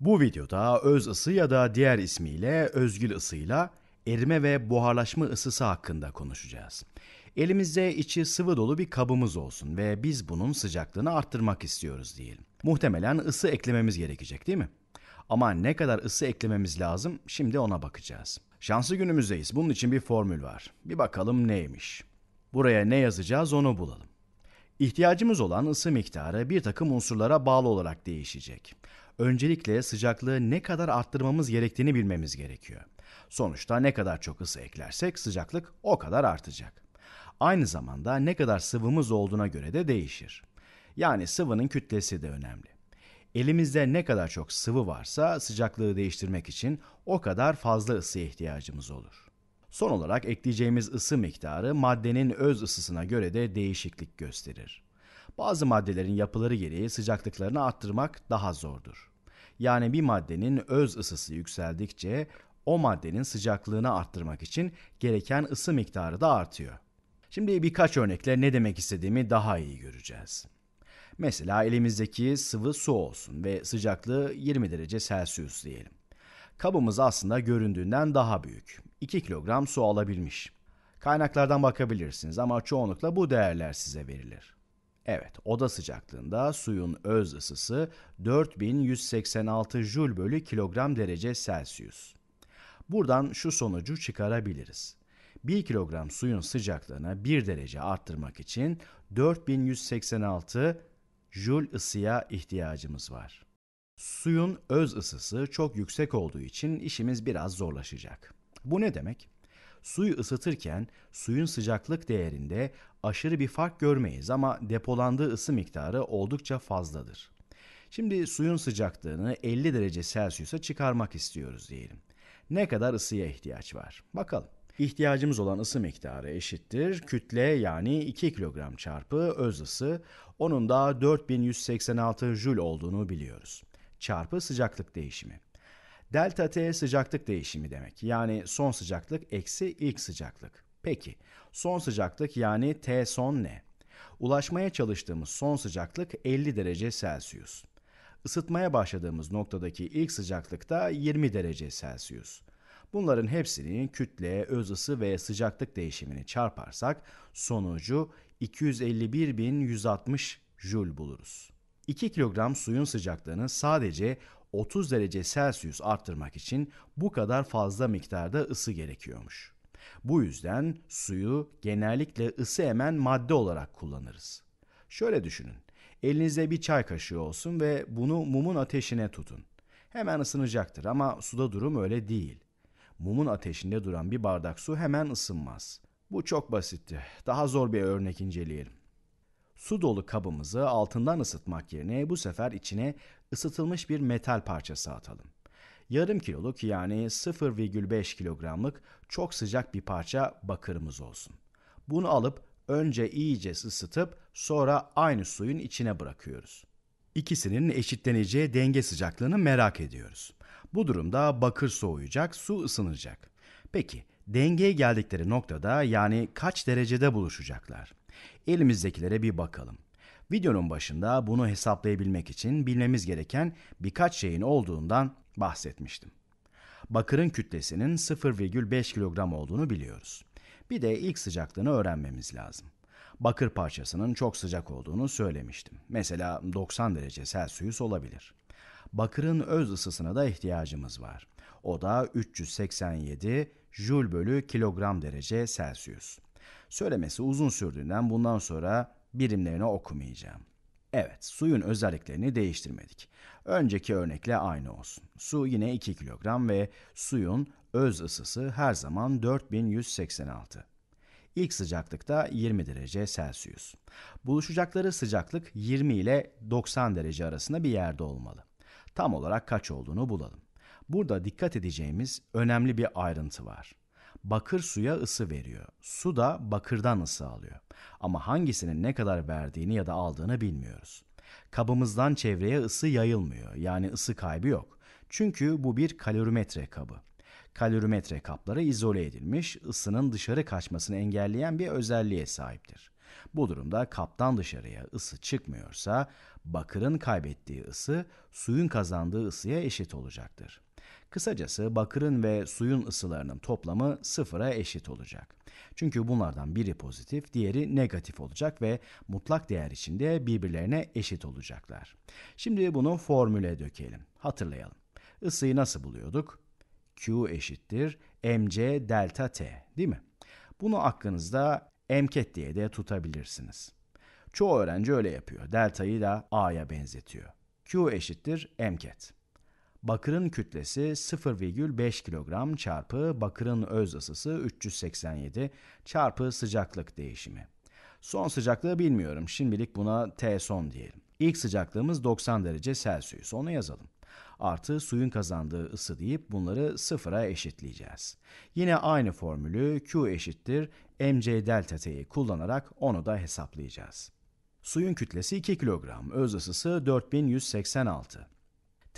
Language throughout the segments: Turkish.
Bu videoda öz ısı ya da diğer ismiyle özgül ısıyla erime ve buharlaşma ısısı hakkında konuşacağız. Elimizde içi sıvı dolu bir kabımız olsun ve biz bunun sıcaklığını arttırmak istiyoruz diyelim. Muhtemelen ısı eklememiz gerekecek değil mi? Ama ne kadar ısı eklememiz lazım şimdi ona bakacağız. Şanslı günümüzdeyiz. Bunun için bir formül var. Bir bakalım neymiş. Buraya ne yazacağız onu bulalım. İhtiyacımız olan ısı miktarı bir takım unsurlara bağlı olarak değişecek öncelikle sıcaklığı ne kadar arttırmamız gerektiğini bilmemiz gerekiyor. Sonuçta ne kadar çok ısı eklersek sıcaklık o kadar artacak. Aynı zamanda ne kadar sıvımız olduğuna göre de değişir. Yani sıvının kütlesi de önemli. Elimizde ne kadar çok sıvı varsa sıcaklığı değiştirmek için o kadar fazla ısıya ihtiyacımız olur. Son olarak ekleyeceğimiz ısı miktarı maddenin öz ısısına göre de değişiklik gösterir. Bazı maddelerin yapıları gereği sıcaklıklarını arttırmak daha zordur. Yani bir maddenin öz ısısı yükseldikçe o maddenin sıcaklığını arttırmak için gereken ısı miktarı da artıyor. Şimdi birkaç örnekle ne demek istediğimi daha iyi göreceğiz. Mesela elimizdeki sıvı su olsun ve sıcaklığı 20 derece Celsius diyelim. Kabımız aslında göründüğünden daha büyük. 2 kilogram su alabilmiş. Kaynaklardan bakabilirsiniz ama çoğunlukla bu değerler size verilir. Evet, oda sıcaklığında suyun öz ısısı 4186 jül bölü kilogram derece Celsius. Buradan şu sonucu çıkarabiliriz. 1 kilogram suyun sıcaklığına 1 derece arttırmak için 4186 jül ısıya ihtiyacımız var. Suyun öz ısısı çok yüksek olduğu için işimiz biraz zorlaşacak. Bu ne demek? Suyu ısıtırken suyun sıcaklık değerinde aşırı bir fark görmeyiz ama depolandığı ısı miktarı oldukça fazladır. Şimdi suyun sıcaklığını 50 derece Celsius'a çıkarmak istiyoruz diyelim. Ne kadar ısıya ihtiyaç var? Bakalım. İhtiyacımız olan ısı miktarı eşittir. Kütle yani 2 kilogram çarpı öz ısı onun da 4186 jül olduğunu biliyoruz. Çarpı sıcaklık değişimi. Delta T sıcaklık değişimi demek. Yani son sıcaklık eksi ilk sıcaklık. Peki son sıcaklık yani T son ne? Ulaşmaya çalıştığımız son sıcaklık 50 derece Celsius. Isıtmaya başladığımız noktadaki ilk sıcaklık da 20 derece Celsius. Bunların hepsini kütle, öz ısı ve sıcaklık değişimini çarparsak sonucu 251.160 jül buluruz. 2 kilogram suyun sıcaklığını sadece 30 derece Celsius arttırmak için bu kadar fazla miktarda ısı gerekiyormuş. Bu yüzden suyu genellikle ısı emen madde olarak kullanırız. Şöyle düşünün. Elinizde bir çay kaşığı olsun ve bunu mumun ateşine tutun. Hemen ısınacaktır ama suda durum öyle değil. Mumun ateşinde duran bir bardak su hemen ısınmaz. Bu çok basitti. Daha zor bir örnek inceleyelim. Su dolu kabımızı altından ısıtmak yerine bu sefer içine ısıtılmış bir metal parçası atalım. Yarım kiloluk yani 0,5 kilogramlık çok sıcak bir parça bakırımız olsun. Bunu alıp önce iyice ısıtıp sonra aynı suyun içine bırakıyoruz. İkisinin eşitleneceği denge sıcaklığını merak ediyoruz. Bu durumda bakır soğuyacak, su ısınacak. Peki dengeye geldikleri noktada yani kaç derecede buluşacaklar? Elimizdekilere bir bakalım. Videonun başında bunu hesaplayabilmek için bilmemiz gereken birkaç şeyin olduğundan bahsetmiştim. Bakırın kütlesinin 0,5 kilogram olduğunu biliyoruz. Bir de ilk sıcaklığını öğrenmemiz lazım. Bakır parçasının çok sıcak olduğunu söylemiştim. Mesela 90 derece Celsius olabilir. Bakırın öz ısısına da ihtiyacımız var. O da 387 jül bölü kilogram derece Celsius. Söylemesi uzun sürdüğünden bundan sonra birimlerini okumayacağım. Evet, suyun özelliklerini değiştirmedik. Önceki örnekle aynı olsun. Su yine 2 kilogram ve suyun öz ısısı her zaman 4186. İlk sıcaklıkta 20 derece Celsius. Buluşacakları sıcaklık 20 ile 90 derece arasında bir yerde olmalı. Tam olarak kaç olduğunu bulalım. Burada dikkat edeceğimiz önemli bir ayrıntı var bakır suya ısı veriyor. Su da bakırdan ısı alıyor. Ama hangisinin ne kadar verdiğini ya da aldığını bilmiyoruz. Kabımızdan çevreye ısı yayılmıyor. Yani ısı kaybı yok. Çünkü bu bir kalorimetre kabı. Kalorimetre kapları izole edilmiş, ısının dışarı kaçmasını engelleyen bir özelliğe sahiptir. Bu durumda kaptan dışarıya ısı çıkmıyorsa bakırın kaybettiği ısı suyun kazandığı ısıya eşit olacaktır. Kısacası bakırın ve suyun ısılarının toplamı sıfıra eşit olacak. Çünkü bunlardan biri pozitif, diğeri negatif olacak ve mutlak değer içinde birbirlerine eşit olacaklar. Şimdi bunu formüle dökelim. Hatırlayalım. Isıyı nasıl buluyorduk? Q eşittir mc delta t değil mi? Bunu aklınızda emket diye de tutabilirsiniz. Çoğu öğrenci öyle yapıyor. Delta'yı da a'ya benzetiyor. Q eşittir mket. Bakırın kütlesi 0,5 kilogram çarpı bakırın öz ısısı 387 çarpı sıcaklık değişimi. Son sıcaklığı bilmiyorum. Şimdilik buna T son diyelim. İlk sıcaklığımız 90 derece Celsius. Onu yazalım. Artı suyun kazandığı ısı deyip bunları sıfıra eşitleyeceğiz. Yine aynı formülü Q eşittir mc delta t'yi kullanarak onu da hesaplayacağız. Suyun kütlesi 2 kilogram, öz ısısı 4186.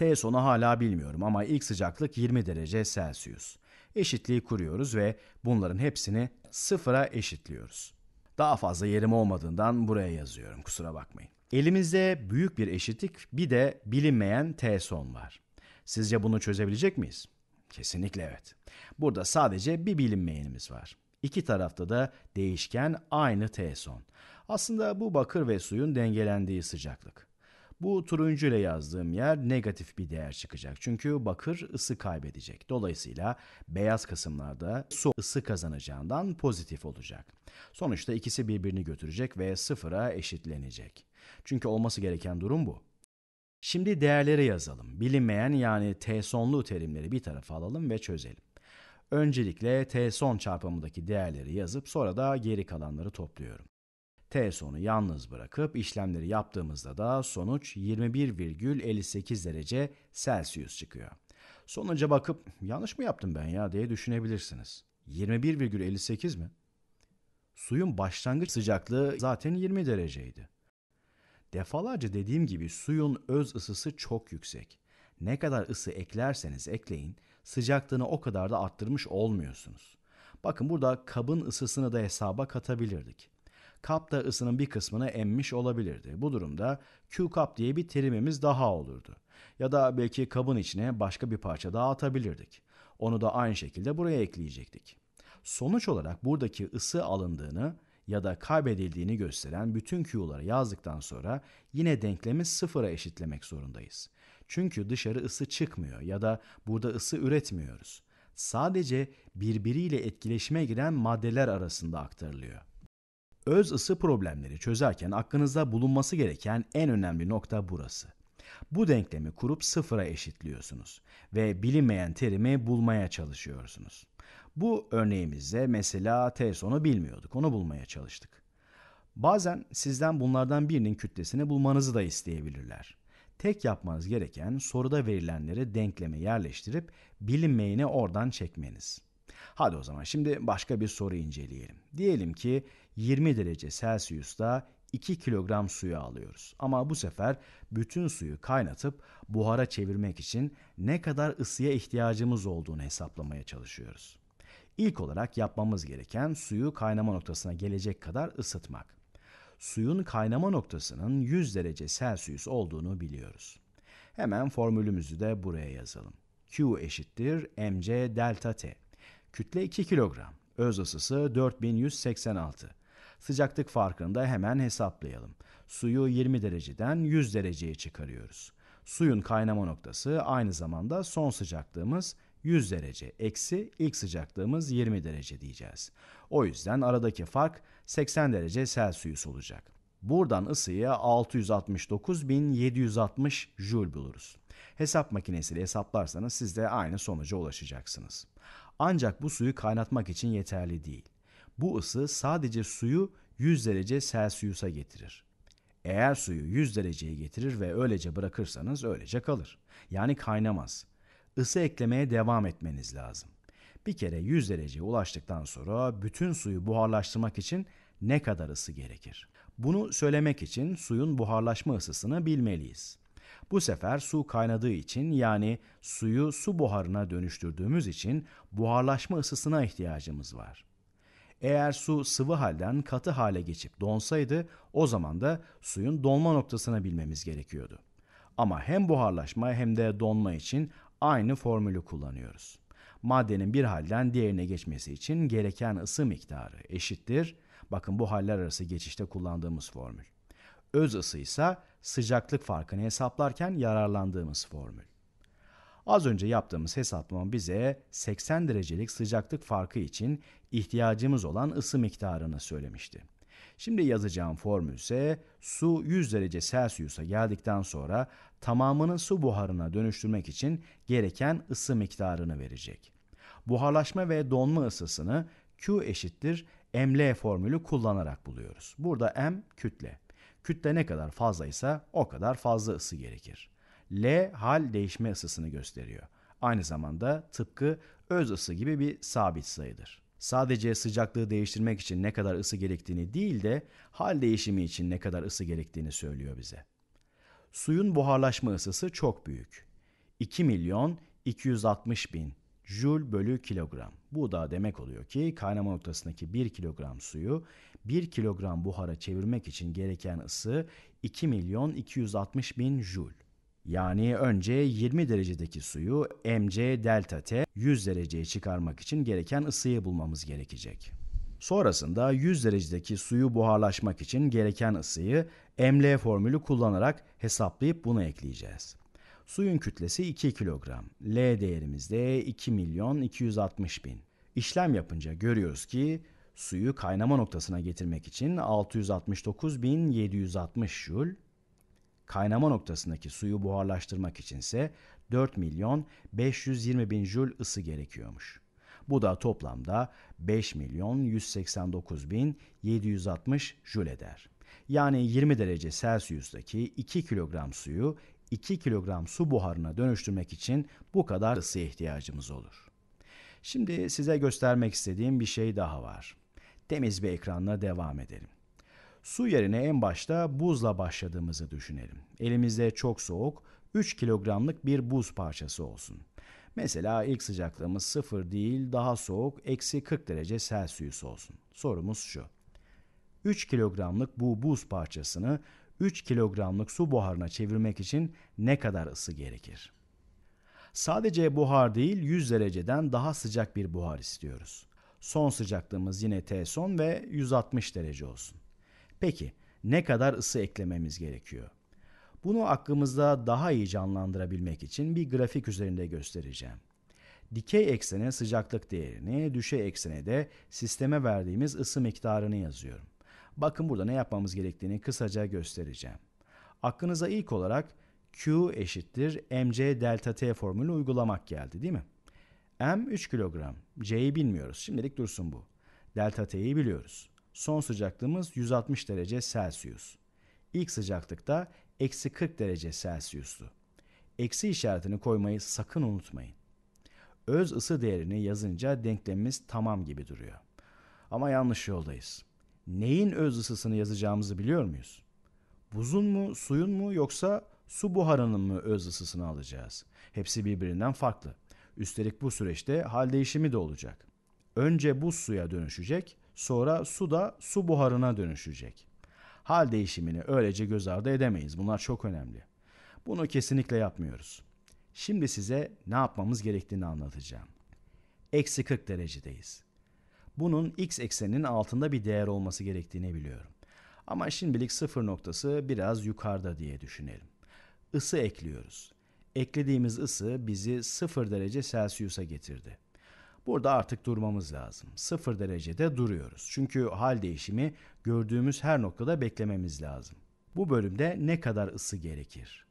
T sonu hala bilmiyorum ama ilk sıcaklık 20 derece Celsius. Eşitliği kuruyoruz ve bunların hepsini sıfıra eşitliyoruz. Daha fazla yerim olmadığından buraya yazıyorum kusura bakmayın. Elimizde büyük bir eşitlik bir de bilinmeyen T son var. Sizce bunu çözebilecek miyiz? Kesinlikle evet. Burada sadece bir bilinmeyenimiz var. İki tarafta da değişken aynı T son. Aslında bu bakır ve suyun dengelendiği sıcaklık. Bu turuncu ile yazdığım yer negatif bir değer çıkacak. Çünkü bakır ısı kaybedecek. Dolayısıyla beyaz kısımlarda su ısı kazanacağından pozitif olacak. Sonuçta ikisi birbirini götürecek ve sıfıra eşitlenecek. Çünkü olması gereken durum bu. Şimdi değerleri yazalım. Bilinmeyen yani T sonlu terimleri bir tarafa alalım ve çözelim. Öncelikle T son çarpımındaki değerleri yazıp sonra da geri kalanları topluyorum. T sonu yalnız bırakıp işlemleri yaptığımızda da sonuç 21,58 derece Celsius çıkıyor. Sonuca bakıp yanlış mı yaptım ben ya diye düşünebilirsiniz. 21,58 mi? Suyun başlangıç sıcaklığı zaten 20 dereceydi. Defalarca dediğim gibi suyun öz ısısı çok yüksek. Ne kadar ısı eklerseniz ekleyin sıcaklığını o kadar da arttırmış olmuyorsunuz. Bakın burada kabın ısısını da hesaba katabilirdik kap da ısının bir kısmını emmiş olabilirdi. Bu durumda Q-kap diye bir terimimiz daha olurdu. Ya da belki kabın içine başka bir parça daha atabilirdik. Onu da aynı şekilde buraya ekleyecektik. Sonuç olarak buradaki ısı alındığını ya da kaybedildiğini gösteren bütün Q'ları yazdıktan sonra yine denklemi sıfıra eşitlemek zorundayız. Çünkü dışarı ısı çıkmıyor ya da burada ısı üretmiyoruz. Sadece birbiriyle etkileşime giren maddeler arasında aktarılıyor. Öz ısı problemleri çözerken aklınızda bulunması gereken en önemli nokta burası. Bu denklemi kurup sıfıra eşitliyorsunuz ve bilinmeyen terimi bulmaya çalışıyorsunuz. Bu örneğimizde mesela T-sonu bilmiyorduk, onu bulmaya çalıştık. Bazen sizden bunlardan birinin kütlesini bulmanızı da isteyebilirler. Tek yapmanız gereken soruda verilenleri denkleme yerleştirip bilinmeyeni oradan çekmeniz. Hadi o zaman şimdi başka bir soru inceleyelim. Diyelim ki 20 derece Celsius'ta 2 kilogram suyu alıyoruz. Ama bu sefer bütün suyu kaynatıp buhara çevirmek için ne kadar ısıya ihtiyacımız olduğunu hesaplamaya çalışıyoruz. İlk olarak yapmamız gereken suyu kaynama noktasına gelecek kadar ısıtmak. Suyun kaynama noktasının 100 derece Celsius olduğunu biliyoruz. Hemen formülümüzü de buraya yazalım. Q eşittir mc delta t. Kütle 2 kilogram. Öz ısısı 4186. Sıcaklık farkını da hemen hesaplayalım. Suyu 20 dereceden 100 dereceye çıkarıyoruz. Suyun kaynama noktası aynı zamanda son sıcaklığımız 100 derece eksi ilk sıcaklığımız 20 derece diyeceğiz. O yüzden aradaki fark 80 derece Celsius olacak. Buradan ısıyı 669.760 jül buluruz. Hesap makinesiyle hesaplarsanız siz de aynı sonuca ulaşacaksınız. Ancak bu suyu kaynatmak için yeterli değil. Bu ısı sadece suyu 100 derece Celsius'a getirir. Eğer suyu 100 dereceye getirir ve öylece bırakırsanız öylece kalır. Yani kaynamaz. Isı eklemeye devam etmeniz lazım. Bir kere 100 dereceye ulaştıktan sonra bütün suyu buharlaştırmak için ne kadar ısı gerekir? Bunu söylemek için suyun buharlaşma ısısını bilmeliyiz. Bu sefer su kaynadığı için yani suyu su buharına dönüştürdüğümüz için buharlaşma ısısına ihtiyacımız var. Eğer su sıvı halden katı hale geçip donsaydı o zaman da suyun donma noktasını bilmemiz gerekiyordu. Ama hem buharlaşma hem de donma için aynı formülü kullanıyoruz. Maddenin bir halden diğerine geçmesi için gereken ısı miktarı eşittir. Bakın bu haller arası geçişte kullandığımız formül. Öz ısı ise sıcaklık farkını hesaplarken yararlandığımız formül. Az önce yaptığımız hesaplama bize 80 derecelik sıcaklık farkı için ihtiyacımız olan ısı miktarını söylemişti. Şimdi yazacağım formül ise su 100 derece Celsius'a geldikten sonra tamamını su buharına dönüştürmek için gereken ısı miktarını verecek. Buharlaşma ve donma ısısını Q eşittir ML formülü kullanarak buluyoruz. Burada M kütle. Kütle ne kadar fazlaysa o kadar fazla ısı gerekir. L hal değişme ısısını gösteriyor. Aynı zamanda tıpkı öz ısı gibi bir sabit sayıdır. Sadece sıcaklığı değiştirmek için ne kadar ısı gerektiğini değil de hal değişimi için ne kadar ısı gerektiğini söylüyor bize. Suyun buharlaşma ısısı çok büyük. 2 milyon 260 bin jül bölü kilogram. Bu da demek oluyor ki kaynama noktasındaki 1 kilogram suyu 1 kilogram buhara çevirmek için gereken ısı 2 milyon 260 bin jül. Yani önce 20 derecedeki suyu mc delta t 100 dereceye çıkarmak için gereken ısıyı bulmamız gerekecek. Sonrasında 100 derecedeki suyu buharlaşmak için gereken ısıyı ml formülü kullanarak hesaplayıp buna ekleyeceğiz. Suyun kütlesi 2 kilogram. L değerimiz de 2 milyon 260 bin. İşlem yapınca görüyoruz ki suyu kaynama noktasına getirmek için 669.760 jül, Kaynama noktasındaki suyu buharlaştırmak içinse 4 milyon 520 bin jül ısı gerekiyormuş. Bu da toplamda 5 milyon 189 bin 760 jül eder. Yani 20 derece Celsius'taki 2 kilogram suyu 2 kilogram su buharına dönüştürmek için bu kadar ısıya ihtiyacımız olur. Şimdi size göstermek istediğim bir şey daha var. Temiz bir ekranla devam edelim. Su yerine en başta buzla başladığımızı düşünelim. Elimizde çok soğuk 3 kilogramlık bir buz parçası olsun. Mesela ilk sıcaklığımız sıfır değil daha soğuk eksi 40 derece Celsius olsun. Sorumuz şu. 3 kilogramlık bu buz parçasını 3 kilogramlık su buharına çevirmek için ne kadar ısı gerekir? Sadece buhar değil 100 dereceden daha sıcak bir buhar istiyoruz. Son sıcaklığımız yine T son ve 160 derece olsun. Peki ne kadar ısı eklememiz gerekiyor? Bunu aklımızda daha iyi canlandırabilmek için bir grafik üzerinde göstereceğim. Dikey eksene sıcaklık değerini, düşey eksene de sisteme verdiğimiz ısı miktarını yazıyorum. Bakın burada ne yapmamız gerektiğini kısaca göstereceğim. Aklınıza ilk olarak Q eşittir mc delta t formülü uygulamak geldi değil mi? M 3 kilogram, C'yi bilmiyoruz. Şimdilik dursun bu. Delta t'yi biliyoruz. Son sıcaklığımız 160 derece Celsius. İlk sıcaklıkta eksi 40 derece Celsius'tu. Eksi işaretini koymayı sakın unutmayın. Öz ısı değerini yazınca denklemimiz tamam gibi duruyor. Ama yanlış yoldayız. Neyin öz ısısını yazacağımızı biliyor muyuz? Buzun mu, suyun mu yoksa su buharının mı öz ısısını alacağız? Hepsi birbirinden farklı. Üstelik bu süreçte hal değişimi de olacak. Önce buz suya dönüşecek, Sonra su da su buharına dönüşecek. Hal değişimini öylece göz ardı edemeyiz. Bunlar çok önemli. Bunu kesinlikle yapmıyoruz. Şimdi size ne yapmamız gerektiğini anlatacağım. Eksi 40 derecedeyiz. Bunun x ekseninin altında bir değer olması gerektiğini biliyorum. Ama şimdilik sıfır noktası biraz yukarıda diye düşünelim. Isı ekliyoruz. Eklediğimiz ısı bizi 0 derece Celsius'a getirdi. Burada artık durmamız lazım. Sıfır derecede duruyoruz. Çünkü hal değişimi gördüğümüz her noktada beklememiz lazım. Bu bölümde ne kadar ısı gerekir?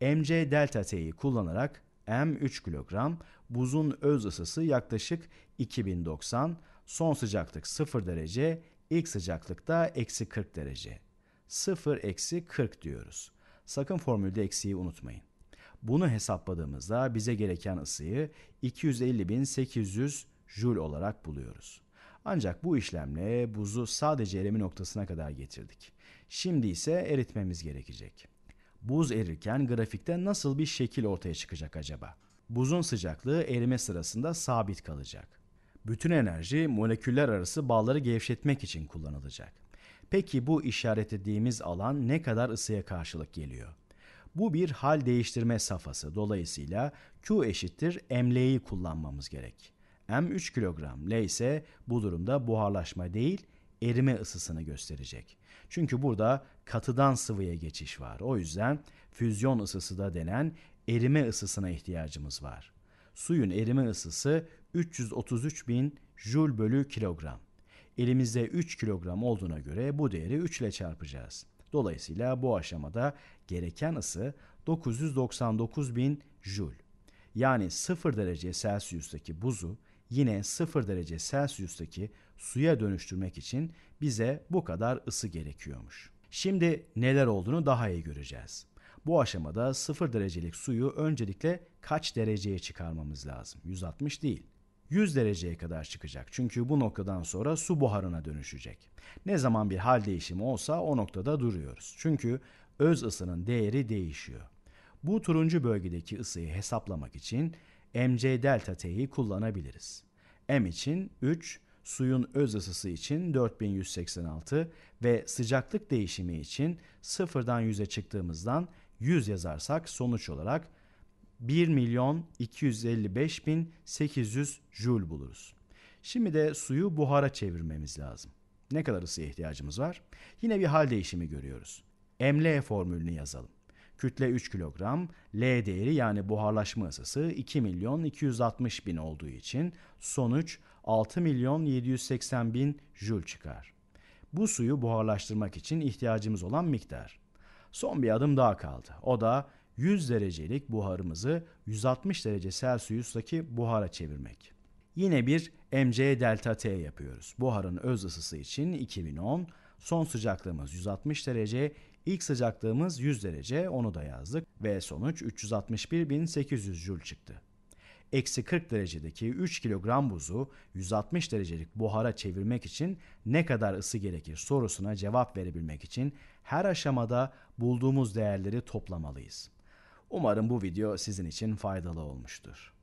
MC delta T'yi kullanarak M 3 kilogram, buzun öz ısısı yaklaşık 2090, son sıcaklık 0 derece, ilk sıcaklık da eksi 40 derece. 0 eksi 40 diyoruz. Sakın formülde eksiği unutmayın. Bunu hesapladığımızda bize gereken ısıyı 250.800 jül olarak buluyoruz. Ancak bu işlemle buzu sadece erime noktasına kadar getirdik. Şimdi ise eritmemiz gerekecek. Buz erirken grafikte nasıl bir şekil ortaya çıkacak acaba? Buzun sıcaklığı erime sırasında sabit kalacak. Bütün enerji moleküller arası bağları gevşetmek için kullanılacak. Peki bu işaretlediğimiz alan ne kadar ısıya karşılık geliyor? Bu bir hal değiştirme safhası. Dolayısıyla Q eşittir ML'yi kullanmamız gerek. M 3 kilogram, L ise bu durumda buharlaşma değil erime ısısını gösterecek. Çünkü burada katıdan sıvıya geçiş var. O yüzden füzyon ısısı da denen erime ısısına ihtiyacımız var. Suyun erime ısısı 333 bin jül bölü kilogram. Elimizde 3 kilogram olduğuna göre bu değeri 3 ile çarpacağız. Dolayısıyla bu aşamada gereken ısı 999.000 Joule. Yani 0 derece Celsius'taki buzu yine 0 derece Celsius'taki suya dönüştürmek için bize bu kadar ısı gerekiyormuş. Şimdi neler olduğunu daha iyi göreceğiz. Bu aşamada 0 derecelik suyu öncelikle kaç dereceye çıkarmamız lazım? 160 değil. 100 dereceye kadar çıkacak. Çünkü bu noktadan sonra su buharına dönüşecek. Ne zaman bir hal değişimi olsa o noktada duruyoruz. Çünkü öz ısının değeri değişiyor. Bu turuncu bölgedeki ısıyı hesaplamak için mc delta t'yi kullanabiliriz. M için 3, suyun öz ısısı için 4186 ve sıcaklık değişimi için 0'dan 100'e çıktığımızdan 100 yazarsak sonuç olarak 1.255.800 milyon buluruz. Şimdi de suyu buhara çevirmemiz lazım. Ne kadar ısıya ihtiyacımız var? Yine bir hal değişimi görüyoruz. ML formülünü yazalım. Kütle 3 kilogram, L değeri yani buharlaşma ısısı 2 milyon 260 bin olduğu için sonuç 6 milyon 780 bin jül çıkar. Bu suyu buharlaştırmak için ihtiyacımız olan miktar. Son bir adım daha kaldı. O da 100 derecelik buharımızı 160 derece Celsius'taki buhara çevirmek. Yine bir MC delta T yapıyoruz. Buharın öz ısısı için 2010, son sıcaklığımız 160 derece, İlk sıcaklığımız 100 derece onu da yazdık ve sonuç 361.800 jül çıktı. Eksi 40 derecedeki 3 kilogram buzu 160 derecelik buhara çevirmek için ne kadar ısı gerekir sorusuna cevap verebilmek için her aşamada bulduğumuz değerleri toplamalıyız. Umarım bu video sizin için faydalı olmuştur.